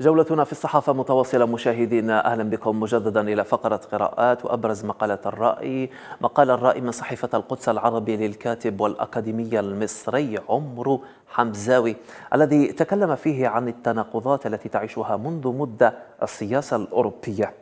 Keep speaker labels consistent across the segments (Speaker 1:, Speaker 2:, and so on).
Speaker 1: جولتنا في الصحافة متواصلة مشاهدينا أهلا بكم مجددا إلى فقرة قراءات وأبرز مقالة الرأي مقال الرأي من صحيفة القدس العربي للكاتب والأكاديمي المصري عمرو حمزاوي الذي تكلم فيه عن التناقضات التي تعيشها منذ مدة السياسة الأوروبية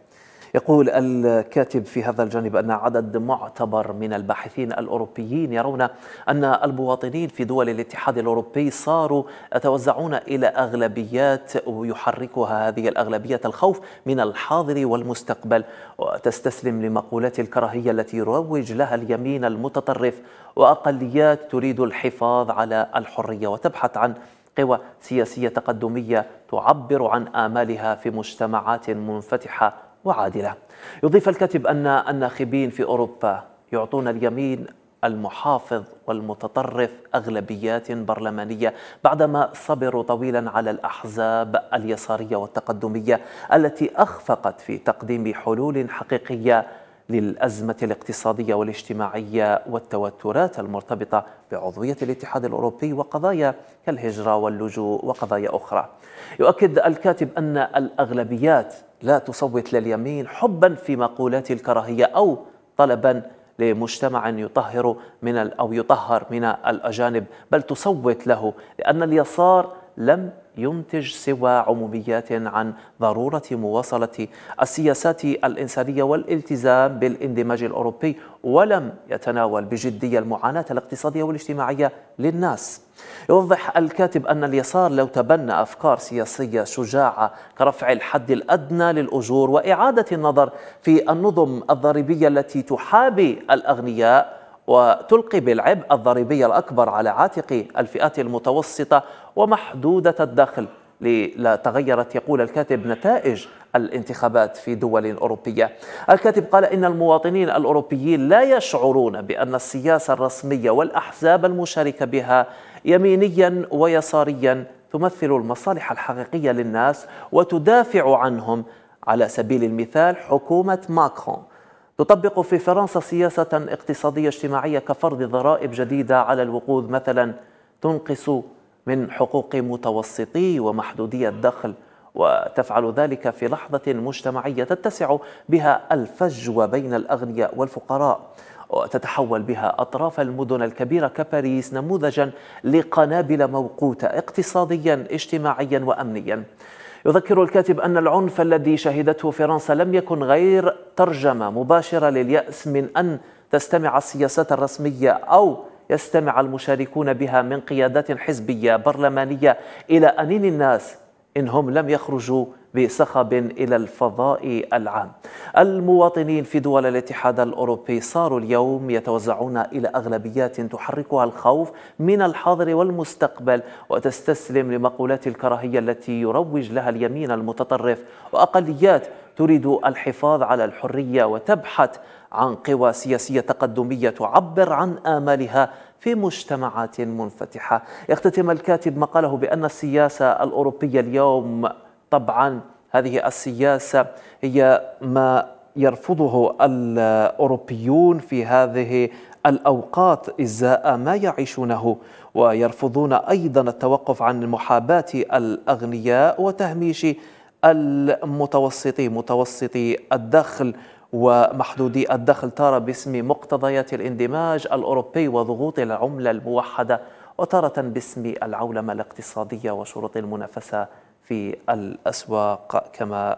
Speaker 1: يقول الكاتب في هذا الجانب أن عدد معتبر من الباحثين الأوروبيين يرون أن المواطنين في دول الاتحاد الأوروبي صاروا يتوزعون إلى أغلبيات ويحركها هذه الأغلبية الخوف من الحاضر والمستقبل وتستسلم لمقولات الكراهية التي يروج لها اليمين المتطرف وأقليات تريد الحفاظ على الحرية وتبحث عن قوى سياسية تقدمية تعبر عن آمالها في مجتمعات منفتحة وعادلة يضيف الكاتب أن الناخبين في أوروبا يعطون اليمين المحافظ والمتطرف اغلبيات برلمانيه بعدما صبروا طويلا على الاحزاب اليساريه والتقدميه التي اخفقت في تقديم حلول حقيقيه للأزمة الاقتصادية والاجتماعية والتوترات المرتبطة بعضوية الاتحاد الأوروبي وقضايا كالهجرة واللجوء وقضايا أخرى يؤكد الكاتب أن الأغلبيات لا تصوت لليمين حبا في مقولات الكراهية أو طلبا لمجتمع يطهر من أو يطهر من الأجانب بل تصوت له لأن اليسار لم ينتج سوى عموميات عن ضرورة مواصلة السياسات الإنسانية والالتزام بالاندماج الأوروبي ولم يتناول بجدية المعاناة الاقتصادية والاجتماعية للناس يوضح الكاتب أن اليسار لو تبنى أفكار سياسية شجاعة كرفع الحد الأدنى للأجور وإعادة النظر في النظم الضريبية التي تحابي الأغنياء وتلقي بالعبء الضريبي الأكبر على عاتق الفئات المتوسطة ومحدودة الدخل لتغيرت يقول الكاتب نتائج الانتخابات في دول أوروبية الكاتب قال إن المواطنين الأوروبيين لا يشعرون بأن السياسة الرسمية والأحزاب المشاركة بها يمينيا ويساريا تمثل المصالح الحقيقية للناس وتدافع عنهم على سبيل المثال حكومة ماكرون تطبق في فرنسا سياسة اقتصادية اجتماعية كفرض ضرائب جديدة على الوقود مثلا تنقص من حقوق متوسطي ومحدودي الدخل وتفعل ذلك في لحظة مجتمعية تتسع بها الفجوة بين الأغنياء والفقراء وتتحول بها أطراف المدن الكبيرة كباريس نموذجا لقنابل موقوتة اقتصاديا اجتماعيا وأمنيا يذكر الكاتب أن العنف الذي شهدته فرنسا لم يكن غير ترجمة مباشرة لليأس من أن تستمع السياسات الرسمية أو يستمع المشاركون بها من قيادات حزبية برلمانية إلى أنين الناس إن هم لم يخرجوا بصخب إلى الفضاء العام المواطنين في دول الاتحاد الأوروبي صاروا اليوم يتوزعون إلى أغلبيات تحركها الخوف من الحاضر والمستقبل وتستسلم لمقولات الكراهية التي يروج لها اليمين المتطرف وأقليات تريد الحفاظ على الحرية وتبحث عن قوى سياسية تقدمية تعبر عن آمالها في مجتمعات منفتحة يختتم الكاتب مقاله بأن السياسة الأوروبية اليوم طبعا هذه السياسة هي ما يرفضه الأوروبيون في هذه الأوقات إزاء ما يعيشونه ويرفضون أيضا التوقف عن محاباة الأغنياء وتهميش المتوسطي متوسطي الدخل ومحدودي الدخل تارة باسم مقتضيات الاندماج الأوروبي وضغوط العملة الموحدة وتارة باسم العولمة الاقتصادية وشروط المنافسة في الأسواق كما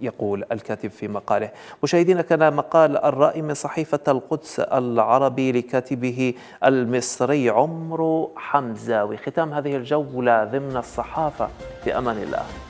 Speaker 1: يقول الكاتب في مقاله مشاهدينا كان مقال الرأي من صحيفة القدس العربي لكاتبه المصري عمرو حمزاوي ختام هذه الجولة ضمن الصحافة بأمان الله